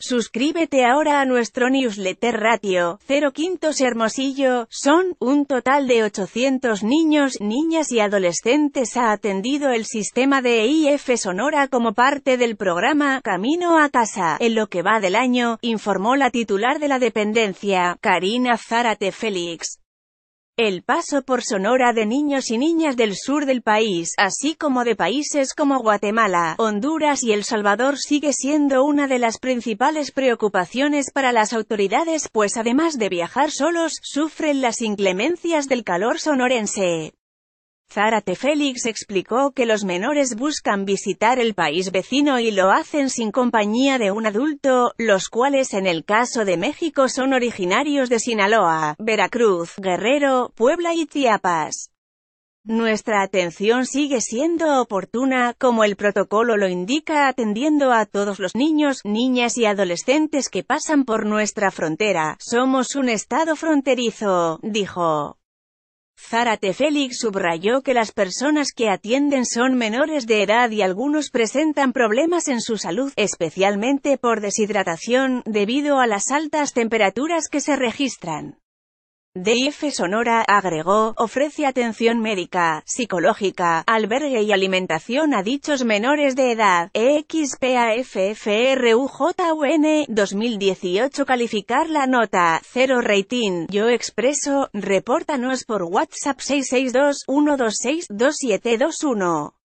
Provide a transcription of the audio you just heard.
Suscríbete ahora a nuestro newsletter Ratio, 0 Quintos Hermosillo, son, un total de 800 niños, niñas y adolescentes ha atendido el sistema de EIF Sonora como parte del programa Camino a Casa, en lo que va del año, informó la titular de la dependencia, Karina Zárate Félix. El paso por Sonora de niños y niñas del sur del país, así como de países como Guatemala, Honduras y El Salvador sigue siendo una de las principales preocupaciones para las autoridades pues además de viajar solos, sufren las inclemencias del calor sonorense. Zárate Félix explicó que los menores buscan visitar el país vecino y lo hacen sin compañía de un adulto, los cuales en el caso de México son originarios de Sinaloa, Veracruz, Guerrero, Puebla y Chiapas. Nuestra atención sigue siendo oportuna, como el protocolo lo indica, atendiendo a todos los niños, niñas y adolescentes que pasan por nuestra frontera. Somos un estado fronterizo, dijo. Zárate Félix subrayó que las personas que atienden son menores de edad y algunos presentan problemas en su salud, especialmente por deshidratación, debido a las altas temperaturas que se registran. DF Sonora, agregó, ofrece atención médica, psicológica, albergue y alimentación a dichos menores de edad. EXPAFFRUJUN 2018 Calificar la nota, 0 rating, yo expreso, repórtanos por WhatsApp 662 126 2721